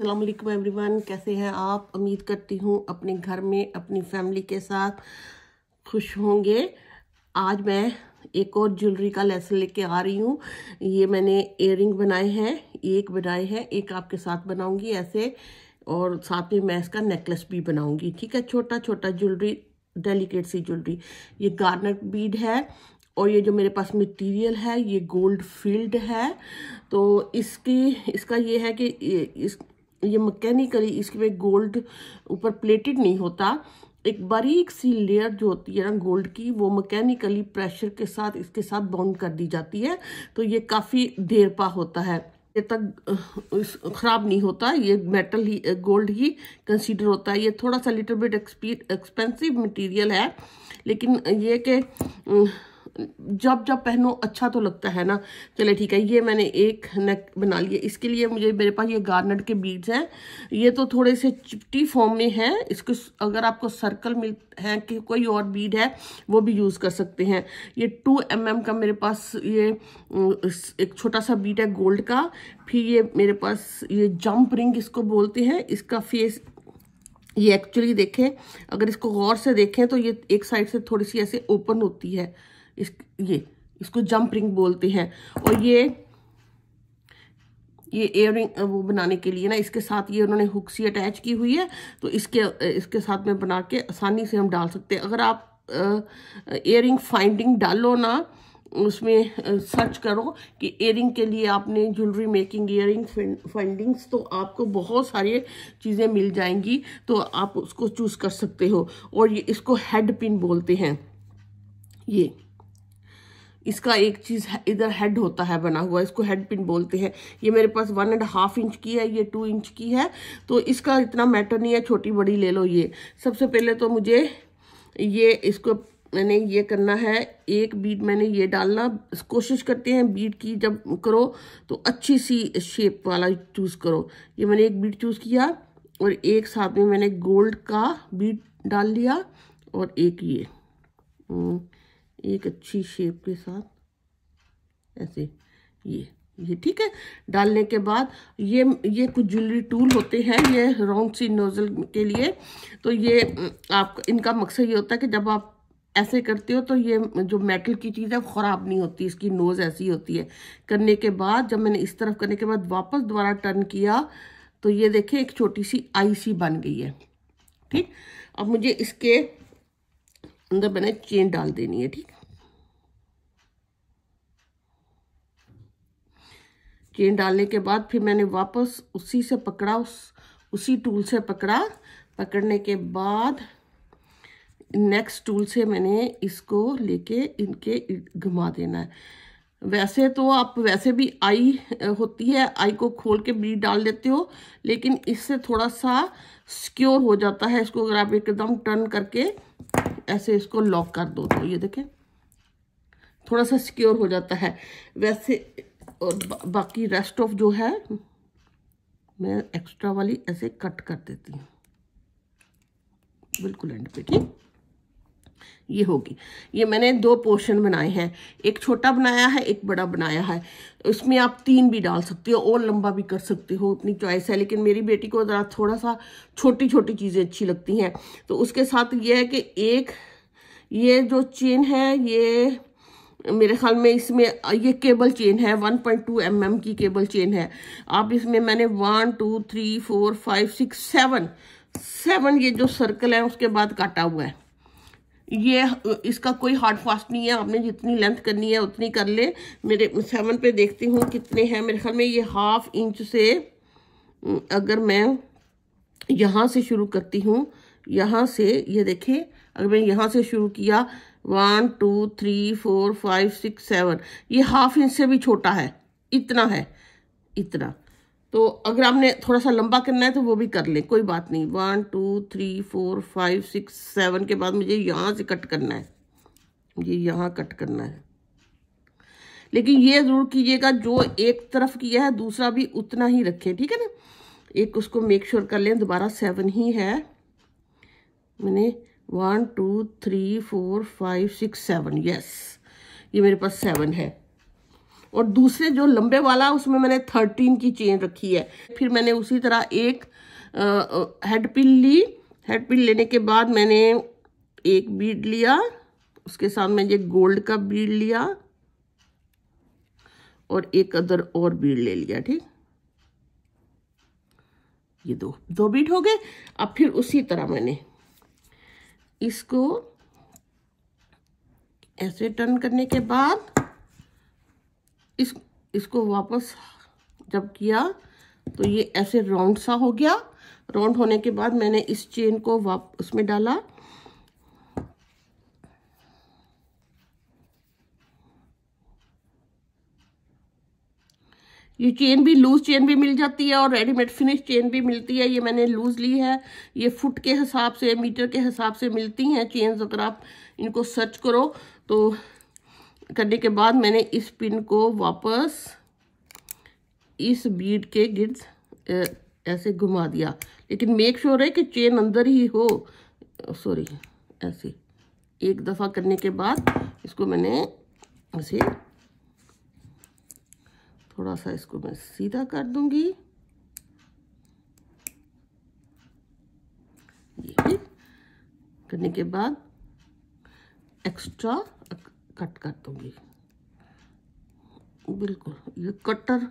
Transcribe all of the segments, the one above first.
अल्लाम एवरीवन कैसे हैं आप उम्मीद करती हूँ अपने घर में अपनी फैमिली के साथ खुश होंगे आज मैं एक और ज्वेलरी का लेसन लेके आ रही हूँ ये मैंने इयर बनाए हैं एक बनाए हैं एक आपके साथ बनाऊँगी ऐसे और साथ में मैं इसका नेकलेस भी बनाऊँगी ठीक है छोटा छोटा ज्वेलरी डेलीकेट सी ज्वेलरी ये गार्नर बीड है और ये जो मेरे पास मटेरियल है ये गोल्ड फील्ड है तो इसकी इसका ये है कि इस ये मकैनिकली इसमें गोल्ड ऊपर प्लेटेड नहीं होता एक बारीक सी लेयर जो होती है ना गोल्ड की वो मकैनिकली प्रेशर के साथ इसके साथ बाउंड कर दी जाती है तो ये काफ़ी देर पा होता है ये तक ख़राब नहीं होता ये मेटल ही गोल्ड ही कंसीडर होता है ये थोड़ा सा लिटिल बिट एक्सपेंसिव मटेरियल है लेकिन ये कि जब जब पहनो अच्छा तो लगता है ना चले ठीक है ये मैंने एक नेक बना लिया इसके लिए मुझे मेरे पास ये गार्नेट के बीड्स हैं ये तो थोड़े से चिपटी फॉर्म में है इसको अगर आपको सर्कल मिल है कि कोई और बीड है वो भी यूज़ कर सकते हैं ये टू एम mm का मेरे पास ये एक छोटा सा बीड है गोल्ड का फिर ये मेरे पास ये जंप रिंग इसको बोलते हैं इसका फेस ये एक्चुअली देखें अगर इसको गौर से देखें तो ये एक साइड से थोड़ी सी ऐसे ओपन होती है इस ये इसको जंप रिंग बोलते हैं और ये ये रिंग वो बनाने के लिए ना इसके साथ ये उन्होंने हुक सी अटैच की हुई है तो इसके इसके साथ में बना के आसानी से हम डाल सकते हैं अगर आप एयरिंग फाइंडिंग डालो ना उसमें सर्च करो कि एयरिंग के लिए आपने ज्वेलरी मेकिंग एयरिंग फाइंडिंग्स तो आपको बहुत सारी चीज़ें मिल जाएंगी तो आप उसको चूज़ कर सकते हो और ये इसको हेड पिन बोलते हैं ये इसका एक चीज़ इधर हेड होता है बना हुआ इसको हेड पिन बोलते हैं ये मेरे पास वन एंड हाफ इंच की है ये टू इंच की है तो इसका इतना मैटर नहीं है छोटी बड़ी ले लो ये सबसे पहले तो मुझे ये इसको मैंने ये करना है एक बीट मैंने ये डालना कोशिश करते हैं बीट की जब करो तो अच्छी सी शेप वाला चूज़ करो ये मैंने एक बीट चूज़ किया और एक साथ में मैंने गोल्ड का बीट डाल लिया और एक ये हम्म। एक अच्छी शेप के साथ ऐसे ये ये ठीक है डालने के बाद ये ये कुछ ज्वेलरी टूल होते हैं ये राउंड सी नोज़ल के लिए तो ये आप इनका मकसद ये होता है कि जब आप ऐसे करते हो तो ये जो मेटल की चीज़ है ख़राब नहीं होती इसकी नोज़ ऐसी होती है करने के बाद जब मैंने इस तरफ करने के बाद वापस दोबारा टर्न किया तो ये देखें एक छोटी सी आई सी बन गई है ठीक अब मुझे इसके अंदर मैंने चेन डाल देनी है ठीक चेन डालने के बाद फिर मैंने वापस उसी से पकड़ा उस उसी टूल से पकड़ा पकड़ने के बाद नेक्स्ट टूल से मैंने इसको लेके इनके घुमा देना है वैसे तो आप वैसे भी आई होती है आई को खोल के बीट डाल देते हो लेकिन इससे थोड़ा सा सिक्योर हो जाता है इसको अगर आप एकदम टर्न करके ऐसे इसको लॉक कर दो तो ये देखें थोड़ा सा सिक्योर हो जाता है वैसे और बा, बाकी रेस्ट ऑफ जो है मैं एक्स्ट्रा वाली ऐसे कट कर देती हूँ बिल्कुल एंड पे ठीक ये होगी ये मैंने दो पोर्शन बनाए हैं एक छोटा बनाया है एक बड़ा बनाया है इसमें आप तीन भी डाल सकते हो और लंबा भी कर सकते हो अपनी चॉइस है लेकिन मेरी बेटी को ज़रा थोड़ा सा छोटी छोटी चीज़ें अच्छी लगती हैं तो उसके साथ ये है कि एक ये जो चेन है ये मेरे ख्याल में इसमें ये केबल चेन है 1.2 पॉइंट mm की केबल चेन है आप इसमें मैंने one two three four five six seven seven ये जो सर्कल है उसके बाद काटा हुआ है ये इसका कोई हार्ड फास्ट नहीं है आपने जितनी लेंथ करनी है उतनी कर ले मेरे सेवन पे देखती हूँ कितने हैं मेरे ख्याल में ये हाफ इंच से हम्म, अगर मैं यहाँ से शुरू करती हूँ यहाँ से ये देखें अगर मैं यहाँ से शुरू किया one two three four five six seven ये हाफ इंच से भी छोटा है इतना है इतना तो अगर आपने थोड़ा सा लंबा करना है तो वो भी कर लें कोई बात नहीं one two three four five six seven के बाद मुझे यहाँ से कट करना है ये यहाँ कट करना है लेकिन ये ज़रूर कीजिएगा जो एक तरफ किया है दूसरा भी उतना ही रखें ठीक है ना एक उसको मेक श्योर sure कर लें दोबारा सेवन ही है मैंने one two three four five six seven yes ये मेरे पास सेवन है और दूसरे जो लंबे वाला उसमें मैंने थर्टीन की चेन रखी है फिर मैंने उसी तरह एक हेड पिन ली हेड पिन लेने के बाद मैंने एक बीड लिया उसके साथ मैंने ये गोल्ड का बीड लिया और एक अदर और बीड ले लिया ठीक ये दो दो बीट हो गए अब फिर उसी तरह मैंने इसको ऐसे टर्न करने के बाद इस इसको वापस जब किया तो ये ऐसे राउंड सा हो गया राउंड होने के बाद मैंने इस चेन को वाप उसमें डाला ये चेन भी लूज चेन भी मिल जाती है और रेडीमेड फिनिश चेन भी मिलती है ये मैंने लूज ली है ये फुट के हिसाब से मीटर के हिसाब से मिलती हैं चेन्स अगर आप इनको सर्च करो तो करने के बाद मैंने इस पिन को वापस इस बीड के गिर्द ऐसे घुमा दिया लेकिन मेक श्योर है कि चेन अंदर ही हो सॉरी ऐसे एक दफ़ा करने के बाद इसको मैंने ऐसे थोड़ा सा इसको मैं सीधा कर दूंगी ये करने के बाद एक्स्ट्रा कट कर दूंगी बिल्कुल ये कटर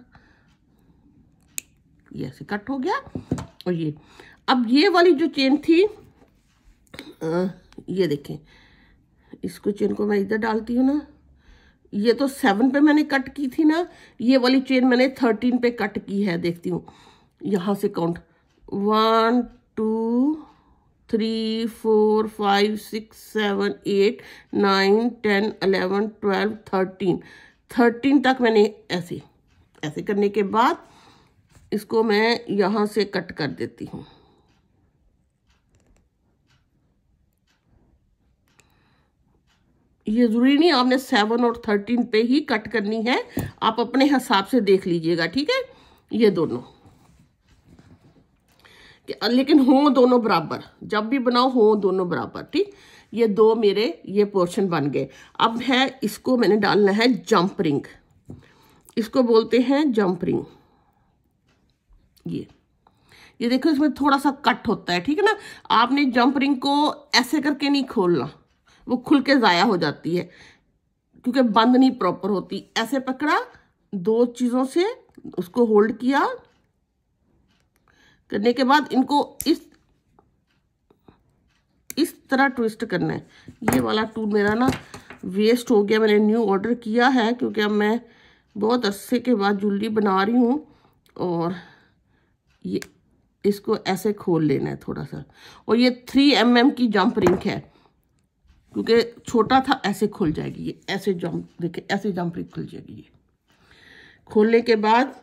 ये ऐसे कट हो गया और ये अब ये वाली जो चेन थी आ, ये देखें इसको चेन को मैं इधर डालती हूँ ना ये तो सेवन पे मैंने कट की थी ना ये वाली चेन मैंने थर्टीन पे कट की है देखती हूँ यहाँ से count one two three four five six seven eight nine ten eleven twelve thirteen thirteen तक मैंने ऐसे ऐसे करने के बाद इसको मैं यहाँ से कट कर देती हूँ ये ज़रूरी नहीं आपने सेवन और थर्टीन पे ही कट करनी है आप अपने हिसाब से देख लीजिएगा ठीक है ये दोनों लेकिन हों दोनों बराबर जब भी बनाओ हों दोनों बराबर ठीक ये दो मेरे ये पोर्शन बन गए अब है इसको मैंने डालना है जंप रिंग इसको बोलते हैं जंप रिंग ये ये देखो इसमें थोड़ा सा कट होता है ठीक है ना आपने जंप रिंग को ऐसे करके नहीं खोलना वो खुल के ज़ाया हो जाती है क्योंकि बंद नहीं प्रॉपर होती ऐसे पकड़ा दो चीज़ों से उसको होल्ड किया करने के बाद इनको इस इस तरह ट्विस्ट करना है ये वाला टूल मेरा ना वेस्ट हो गया मैंने न्यू ऑर्डर किया है क्योंकि अब मैं बहुत अरसे के बाद ज्वेलरी बना रही हूँ और ये इसको ऐसे खोल लेना है थोड़ा सा और ये थ्री एम mm की जंप रिंक है क्योंकि छोटा था ऐसे खुल जाएगी ये ऐसे जंप देखिए ऐसे जंप रिंक खुल जाएगी ये खोलने के बाद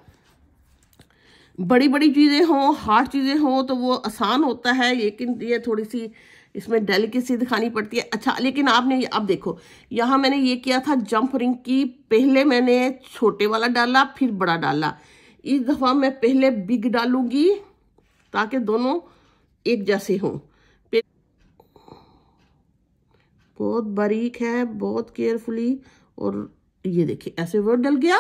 बड़ी बड़ी चीज़ें हों हार्ड चीज़ें हों तो वो आसान होता है लेकिन ये थोड़ी सी इसमें डेलिकेसी दिखानी पड़ती है अच्छा लेकिन आपने अब देखो यहाँ मैंने ये किया था जंप रिंग की पहले मैंने छोटे वाला डाला फिर बड़ा डाला इस दफ़ा मैं पहले बिग डालूंगी ताकि दोनों एक जैसे हों बहुत बारीक है बहुत केयरफुली और ये देखिए ऐसे वो डल गया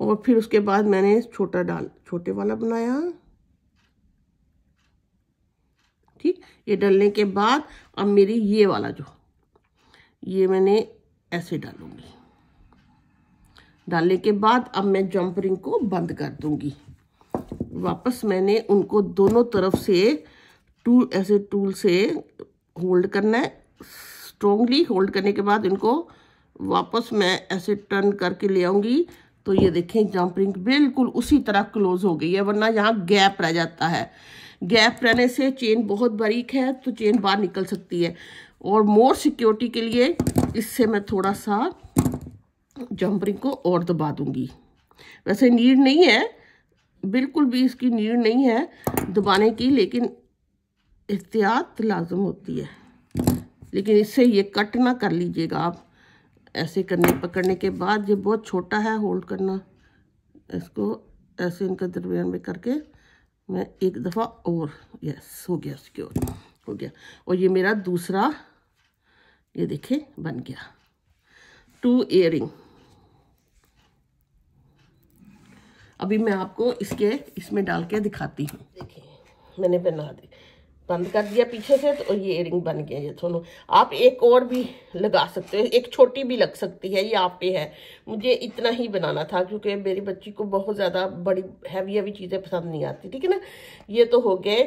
और फिर उसके बाद मैंने छोटा डाल छोटे वाला बनाया ठीक ये डालने के बाद अब मेरी ये वाला जो ये मैंने ऐसे डालूंगी डालने के बाद अब मैं जंप रिंग को बंद कर दूंगी वापस मैंने उनको दोनों तरफ से टूल ऐसे टूल से होल्ड करना है स्ट्रोंगली होल्ड करने के बाद इनको वापस मैं ऐसे टर्न करके ले आऊंगी तो ये देखें जंप रिंग बिल्कुल उसी तरह क्लोज हो गई है वरना यहाँ गैप रह जाता है गैप रहने से चेन बहुत बारीक है तो चेन बाहर निकल सकती है और मोर सिक्योरिटी के लिए इससे मैं थोड़ा सा जंप रिंग को और दबा दूंगी वैसे नीड नहीं है बिल्कुल भी इसकी नीड नहीं है दबाने की लेकिन एहतियात लाजम होती है लेकिन इससे ये कट ना कर लीजिएगा आप ऐसे करने पकड़ने के बाद ये बहुत छोटा है होल्ड करना इसको ऐसे इनके दरमियान में करके मैं एक दफ़ा और यस हो गया सिक्योर हो गया और ये मेरा दूसरा ये देखे बन गया टू एयरिंग अभी मैं आपको इसके इसमें डाल के दिखाती हूँ देखिए मैंने बना दी बंद कर दिया पीछे से तो ये इयरिंग बन गया ये दोनों आप एक और भी लगा सकते हो एक छोटी भी लग सकती है ये आप पे है मुझे इतना ही बनाना था क्योंकि मेरी बच्ची को बहुत ज़्यादा बड़ी हैवी हैवी चीज़ें पसंद नहीं आती ठीक है ना ये तो हो गए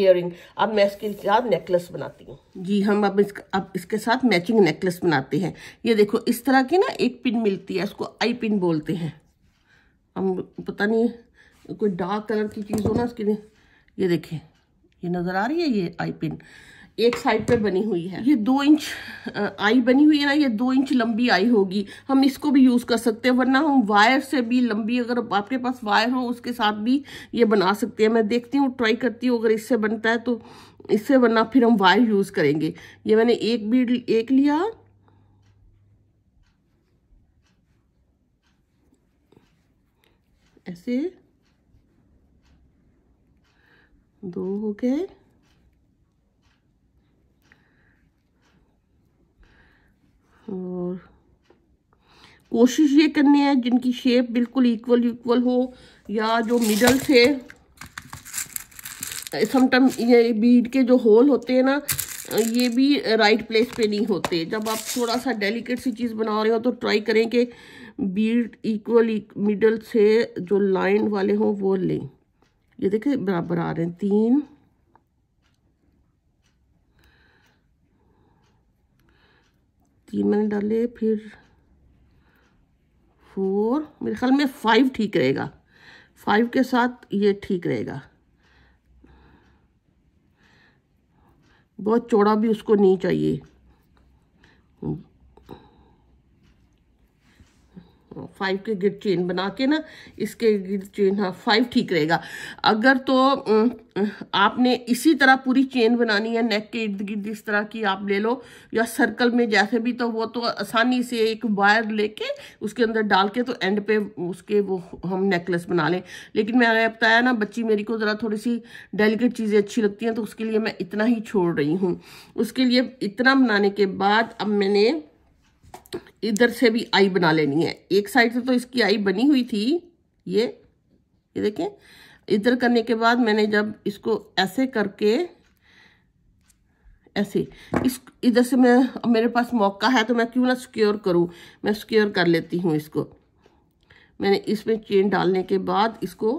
इयर अब मैं इसके साथ नेकलेस बनाती हूँ जी हम अब इस अब इसके साथ मैचिंग नेकलेस बनाते हैं ये देखो इस तरह की ना एक पिन मिलती है उसको आई पिन बोलते हैं हम पता नहीं कोई डार्क कलर की चीज़ हो ना उसके लिए ये देखिए ये नज़र आ रही है ये आई पिन एक साइड पे बनी हुई है ये दो इंच आई बनी हुई है ना ये दो इंच लंबी आई होगी हम इसको भी यूज़ कर सकते हैं वरना हम वायर से भी लंबी अगर आपके पास वायर हो उसके साथ भी ये बना सकते हैं मैं देखती हूँ ट्राई करती हूँ अगर इससे बनता है तो इससे वरना फिर हम वायर यूज़ करेंगे ये मैंने एक बीड एक लिया ऐसे दो हो गए और कोशिश ये करनी है जिनकी शेप बिल्कुल इक्वल इक्वल हो या जो मिडल से समटम ये बीड के जो होल होते हैं ना ये भी राइट प्लेस पे नहीं होते जब आप थोड़ा सा डेलिकेट सी चीज़ बना रहे हो तो ट्राई करें कि बीड इक्वल मिडल से जो लाइन वाले हों वो लें ये देखिए बराबर आ रहे हैं तीन तीन मैंने डाले फिर फोर मेरे ख्याल में फाइव ठीक रहेगा फाइव के साथ ये ठीक रहेगा बहुत चौड़ा भी उसको नहीं चाहिए फाइव के गिर चेन बना के ना इसके गिर चेन हाँ फाइव ठीक रहेगा अगर तो आपने इसी तरह पूरी चेन बनानी है नेक के इर्द गिर्द इस तरह की आप ले लो या सर्कल में जैसे भी तो वो तो आसानी से एक वायर लेके उसके अंदर डाल के तो एंड पे उसके वो हम नेकलेस बना लें लेकिन मैंने बताया ना बच्ची मेरी को ज़रा थोड़ी सी डेलिकेट चीज़ें अच्छी लगती हैं तो उसके लिए मैं इतना ही छोड़ रही हूँ उसके लिए इतना बनाने के बाद अब मैंने इधर से भी आई बना लेनी है एक साइड से तो इसकी आई बनी हुई थी ये ये देखें इधर करने के बाद मैंने जब इसको ऐसे करके ऐसे इस इधर से मैं मेरे पास मौका है तो मैं क्यों ना सिक्योर करूं मैं सिक्योर कर लेती हूं इसको मैंने इसमें चेन डालने के बाद इसको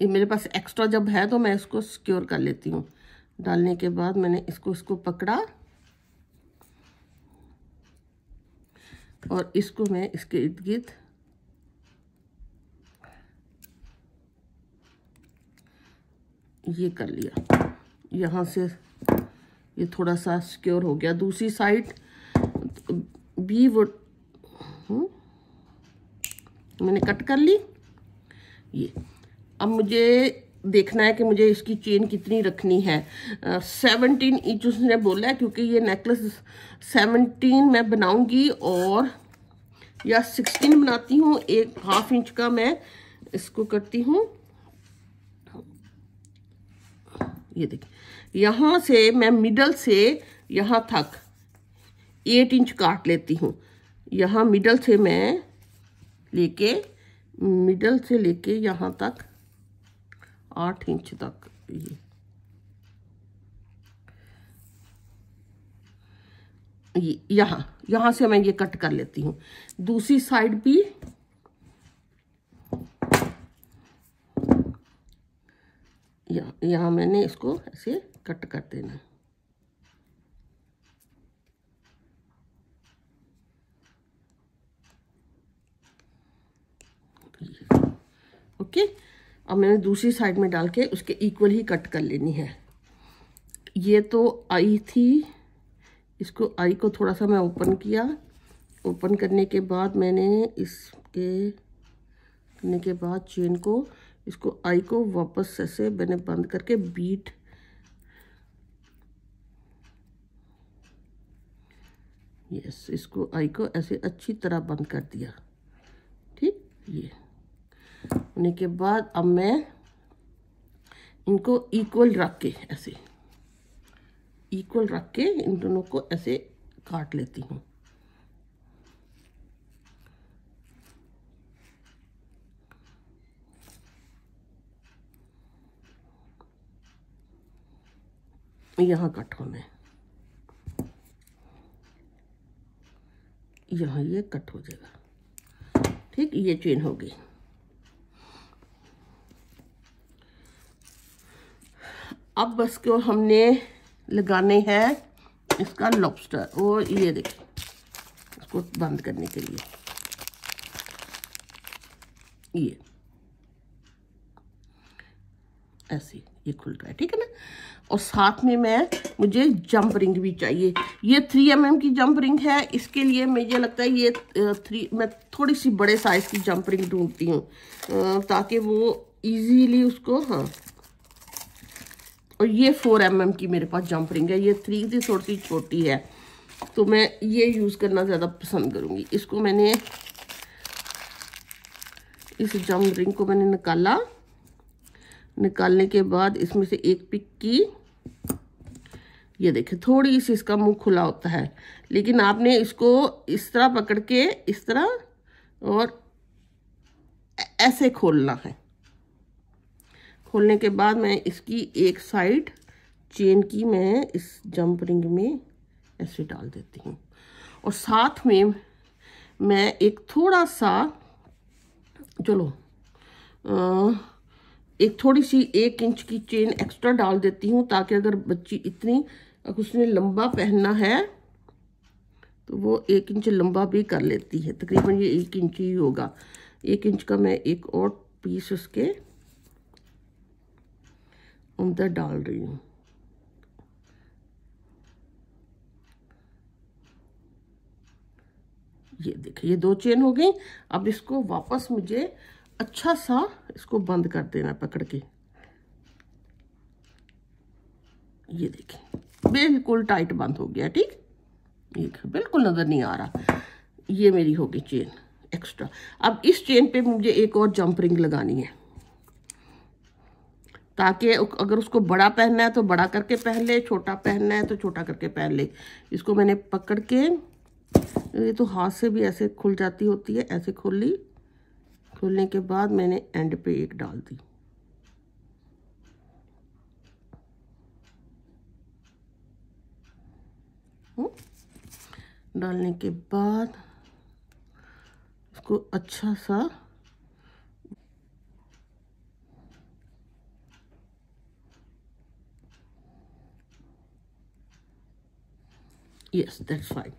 ये मेरे पास एक्स्ट्रा जब है तो मैं इसको सिक्योर कर लेती हूँ डालने के बाद मैंने इसको इसको पकड़ा और इसको मैं इसके इर्द गिर्द ये कर लिया यहाँ से ये थोड़ा सा सिक्योर हो गया दूसरी साइड भी वो हम्म, मैंने कट कर ली ये अब मुझे देखना है कि मुझे इसकी चेन कितनी रखनी है सेवनटीन इंच उसने बोला है क्योंकि ये नेकलेस सेवनटीन मैं बनाऊंगी और या सिक्सटीन बनाती हूँ एक हाफ इंच का मैं इसको करती हूँ ये देखिए यहाँ से मैं मिडल से यहाँ तक एट इंच काट लेती हूँ यहाँ मिडल से मैं लेके मिडल से लेके यहाँ तक आठ इंच तक ये यहाँ यहाँ से मैं ये कट कर लेती हूँ दूसरी साइड भी यहाँ मैंने इसको ऐसे कट कर देना ओके okay? अब मैंने दूसरी साइड में डाल के उसके इक्वल ही कट कर लेनी है ये तो आई थी इसको आई को थोड़ा सा मैं ओपन किया ओपन करने के बाद मैंने इसके करने के बाद चेन को इसको आई को वापस ऐसे मैंने बंद करके बीट यस इसको आई को ऐसे अच्छी तरह बंद कर दिया ठीक ये होने के बाद अब मैं इनको इक्वल रख के ऐसे इक्वल रख के इन दोनों को ऐसे काट लेती हूँ यहाँ कट होना यहाँ ये कट हो जाएगा ठीक ये चेन हो गई अब बस को हमने लगाने हैं इसका लॉबस्टर और ये देखिए इसको बंद करने के लिए ये ऐसे ये खुल है ठीक है ना और साथ में मैं मुझे जंप रिंग भी चाहिए ये थ्री एम mm की जंप रिंग है इसके लिए मुझे लगता है ये थ्री मैं थोड़ी सी बड़े साइज़ की जंप रिंग ढूंढती हूँ ताकि वो इजीली उसको हाँ और ये फोर एम mm की मेरे पास जंप रिंग है ये थ्री से थोड़ी छोटी है तो मैं ये यूज़ करना ज़्यादा पसंद करूँगी इसको मैंने इस जंप रिंग को मैंने निकाला निकालने के बाद इसमें से एक पिक की ये देखिए थोड़ी सी इसका मुंह खुला होता है लेकिन आपने इसको इस तरह पकड़ के इस तरह और ऐसे खोलना है खोलने के बाद मैं इसकी एक साइड चेन की मैं इस जंप रिंग में ऐसे डाल देती हूँ और साथ में मैं एक थोड़ा सा चलो एक थोड़ी सी एक इंच की चेन एक्स्ट्रा डाल देती हूँ ताकि अगर बच्ची इतनी उसने लंबा पहनना है तो वो एक इंच लंबा भी कर लेती है तकरीबन ये एक इंच ही होगा एक इंच का मैं एक और पीस उसके अंदर डाल रही हूँ ये देखिए ये दो चेन हो गई अब इसको वापस मुझे अच्छा सा इसको बंद कर देना पकड़ के ये देखिए बिल्कुल टाइट बंद हो गया ठीक ये बिल्कुल नज़र नहीं आ रहा ये मेरी होगी चेन एक्स्ट्रा अब इस चेन पे मुझे एक और जंप रिंग लगानी है ताकि अगर उसको बड़ा पहनना है तो बड़ा करके पहन ले छोटा पहनना है तो छोटा करके पहन ले इसको मैंने पकड़ के ये तो हाथ से भी ऐसे खुल जाती होती है ऐसे खोल ली खोलने के बाद मैंने एंड पे एक डाल दी हम्म। डालने के बाद इसको अच्छा सा यस दैट्स फाइन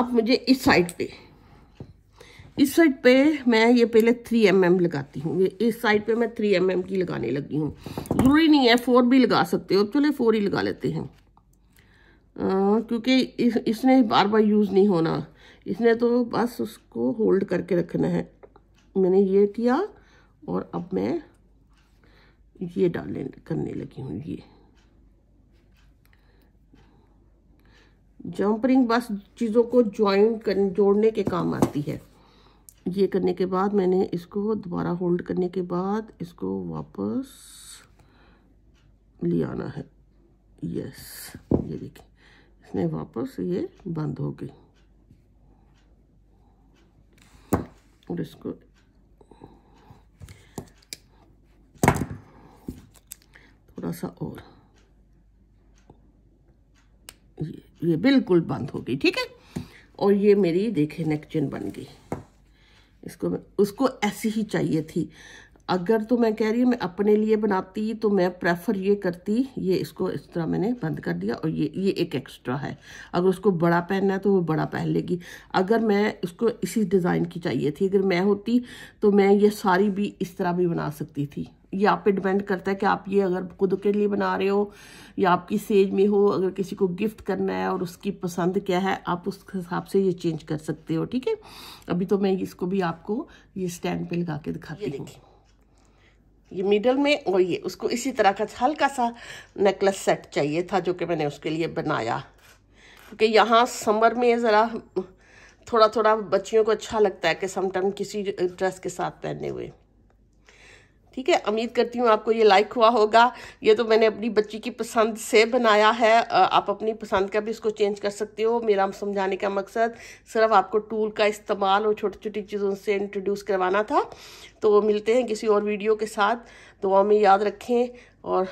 अब मुझे इस साइड पे इस साइड पे मैं ये पहले थ्री एम एम लगाती हूँ इस साइड पे मैं थ्री एम एम की लगाने लगी हूँ ज़रूरी नहीं है फोर भी लगा सकते हो चले फोर ही लगा लेते हैं क्योंकि इस, इसने बार बार यूज़ नहीं होना इसने तो बस उसको होल्ड करके रखना है मैंने ये किया और अब मैं ये डालने करने लगी हूँ ये जंप रिंग बस चीज़ों को ज्वाइन कर जोड़ने के काम आती है ये करने के बाद मैंने इसको दोबारा होल्ड करने के बाद इसको वापस ले आना है यस ये देखिए इसने वापस ये बंद हो गई और इसको थोड़ा सा और ये ये बिल्कुल बंद हो गई ठीक है और ये मेरी देखे नेक चेन बन गई इसको उसको ऐसी ही चाहिए थी अगर तो मैं कह रही हूँ मैं अपने लिए बनाती तो मैं प्रेफर ये करती ये इसको इस तरह मैंने बंद कर दिया और ये ये एक एक्स्ट्रा है अगर उसको बड़ा पहनना है तो वो बड़ा पहन लेगी अगर मैं उसको इसी डिज़ाइन की चाहिए थी अगर मैं होती तो मैं ये सारी भी इस तरह भी बना सकती थी ये आप पे डिपेंड करता है कि आप ये अगर खुद के लिए बना रहे हो या आपकी सेज में हो अगर किसी को गिफ्ट करना है और उसकी पसंद क्या है आप उस हिसाब से ये चेंज कर सकते हो ठीक है अभी तो मैं इसको भी आपको ये स्टैंड पे लगा के दिखाती हूँ ये मिडल में और ये उसको इसी तरह का हल्का सा नेकलेस सेट चाहिए था जो कि मैंने उसके लिए बनाया क्योंकि यहाँ समर में ज़रा थोड़ा थोड़ा बच्चियों को अच्छा लगता है कि समटाइम किसी ड्रेस के साथ पहने हुए ठीक है उम्मीद करती हूँ आपको ये लाइक हुआ होगा ये तो मैंने अपनी बच्ची की पसंद से बनाया है आप अपनी पसंद का भी इसको चेंज कर सकते हो मेरा समझाने का मकसद सिर्फ आपको टूल का इस्तेमाल और छोटी छोटी चीज़ों से इंट्रोड्यूस करवाना था तो मिलते हैं किसी और वीडियो के साथ दुआ में याद रखें और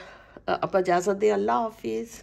आप इजाज़त दें अल्लाह हाफिज़